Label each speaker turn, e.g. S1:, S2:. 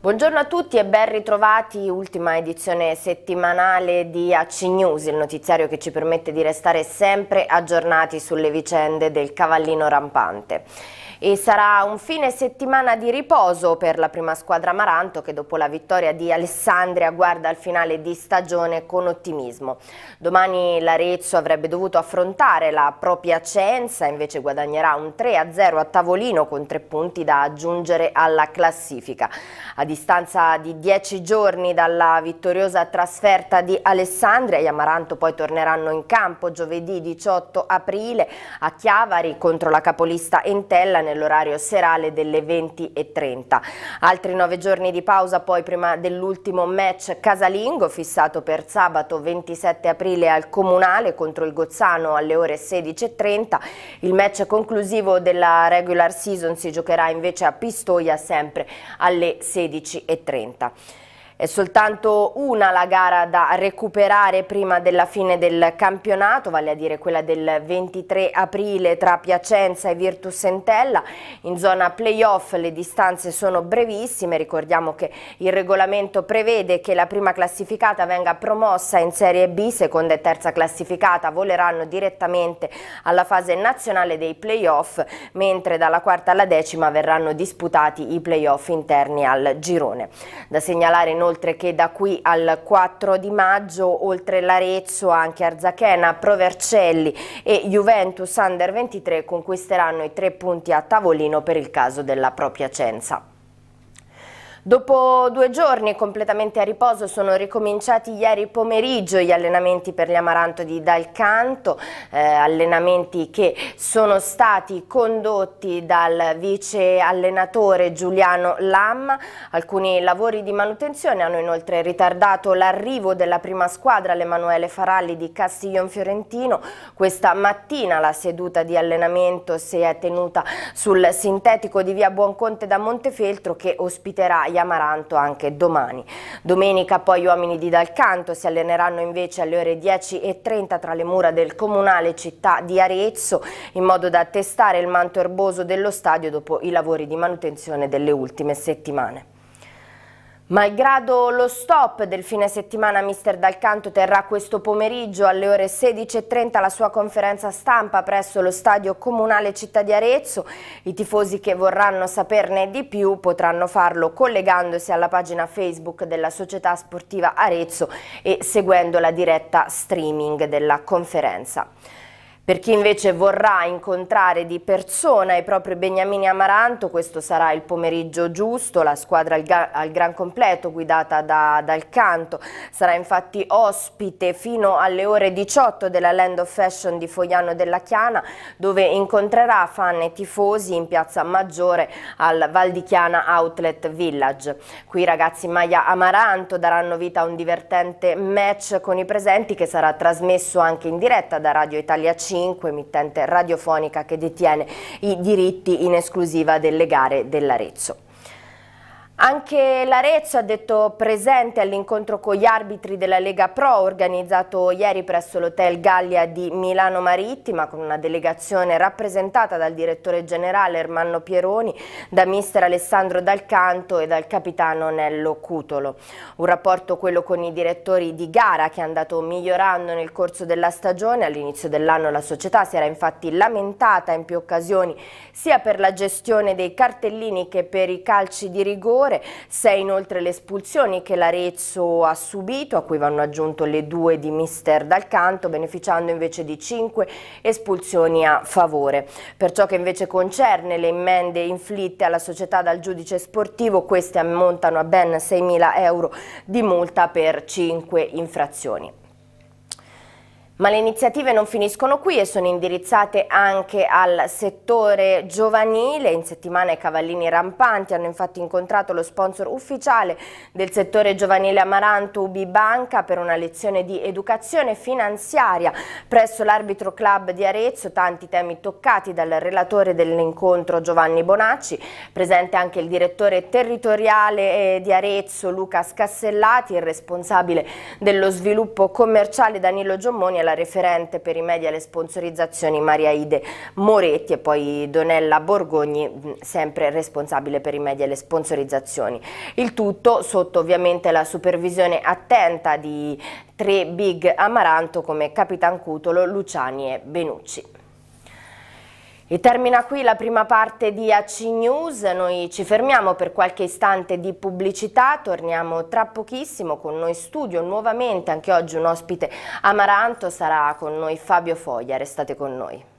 S1: Buongiorno a tutti e ben ritrovati, ultima edizione settimanale di AC News, il notiziario che ci permette di restare sempre aggiornati sulle vicende del cavallino rampante e sarà un fine settimana di riposo per la prima squadra Maranto che dopo la vittoria di Alessandria guarda al finale di stagione con ottimismo. Domani l'Arezzo avrebbe dovuto affrontare la propria Cenza, invece guadagnerà un 3-0 a tavolino con tre punti da aggiungere alla classifica. A distanza di dieci giorni dalla vittoriosa trasferta di Alessandria, gli Amaranto poi torneranno in campo giovedì 18 aprile a Chiavari contro la capolista Entella nell'orario serale delle 20.30. Altri nove giorni di pausa poi prima dell'ultimo match casalingo fissato per sabato 27 aprile al Comunale contro il Gozzano alle ore 16.30. Il match conclusivo della regular season si giocherà invece a Pistoia sempre alle 16.30. È soltanto una la gara da recuperare prima della fine del campionato, vale a dire quella del 23 aprile tra Piacenza e Virtus Entella. In zona playoff le distanze sono brevissime, ricordiamo che il regolamento prevede che la prima classificata venga promossa in Serie B, seconda e terza classificata voleranno direttamente alla fase nazionale dei playoff, mentre dalla quarta alla decima verranno disputati i playoff interni al girone. Da segnalare noi inoltre che da qui al 4 di maggio, oltre l'Arezzo, anche Arzachena, Provercelli e Juventus Under 23 conquisteranno i tre punti a tavolino per il caso della propria Cenza. Dopo due giorni completamente a riposo sono ricominciati ieri pomeriggio gli allenamenti per gli amaranto di Dal Canto, eh, allenamenti che sono stati condotti dal vice allenatore Giuliano Lamma. Alcuni lavori di manutenzione hanno inoltre ritardato l'arrivo della prima squadra l'Emanuele Faralli di Castiglion Fiorentino. Questa mattina la seduta di allenamento si è tenuta sul sintetico di via Buonconte da Montefeltro che ospiterà gli di Amaranto anche domani. Domenica poi gli uomini di Dalcanto si alleneranno invece alle ore 10.30 tra le mura del comunale città di Arezzo in modo da testare il manto erboso dello stadio dopo i lavori di manutenzione delle ultime settimane. Malgrado lo stop del fine settimana, mister Dal Canto terrà questo pomeriggio alle ore 16.30 la sua conferenza stampa presso lo stadio comunale Città di Arezzo. I tifosi che vorranno saperne di più potranno farlo collegandosi alla pagina Facebook della società sportiva Arezzo e seguendo la diretta streaming della conferenza. Per chi invece vorrà incontrare di persona i propri Beniamini Amaranto, questo sarà il pomeriggio giusto, la squadra al, gran completo guidata da, dal canto sarà infatti ospite fino alle ore 18 della Land of Fashion di Fogliano della Chiana dove incontrerà fan e tifosi in piazza Maggiore al Val di Chiana Outlet Village. Qui i ragazzi Maia Amaranto daranno vita a un divertente match con i presenti che sarà trasmesso anche in diretta da Radio Italia 5 5, emittente radiofonica che detiene i diritti in esclusiva delle gare dell'Arezzo. Anche l'Arezzo ha detto presente all'incontro con gli arbitri della Lega Pro organizzato ieri presso l'Hotel Gallia di Milano Marittima con una delegazione rappresentata dal direttore generale Ermanno Pieroni, da mister Alessandro Dalcanto e dal capitano Nello Cutolo. Un rapporto quello con i direttori di gara che è andato migliorando nel corso della stagione. All'inizio dell'anno la società si era infatti lamentata in più occasioni sia per la gestione dei cartellini che per i calci di rigore calciatore, sei inoltre le espulsioni che l'Arezzo ha subito, a cui vanno aggiunto le due di Mister Dalcanto, beneficiando invece di cinque espulsioni a favore. Per ciò che invece concerne le immende inflitte alla società dal giudice sportivo, queste ammontano a ben 6.000 euro di multa per cinque infrazioni. Ma le iniziative non finiscono qui e sono indirizzate anche al settore giovanile. In settimana i cavallini rampanti hanno infatti incontrato lo sponsor ufficiale del settore giovanile Amaranto Ubi Banca per una lezione di educazione finanziaria presso l'arbitro club di Arezzo. Tanti temi toccati dal relatore dell'incontro Giovanni Bonacci, presente anche il direttore territoriale eh, di Arezzo Luca Scassellati, il responsabile dello sviluppo commerciale Danilo Giommoni la referente per i media e le sponsorizzazioni Maria Ide Moretti e poi Donella Borgogni, mm, sempre responsabile per i media e le sponsorizzazioni. Il tutto sotto ovviamente la supervisione attenta di tre big amaranto come Capitan Cutolo, Luciani e Benucci. E termina qui la prima parte di AC News, noi ci fermiamo per qualche istante di pubblicità, torniamo tra pochissimo con noi studio nuovamente, anche oggi un ospite amaranto sarà con noi Fabio Foglia, restate con noi.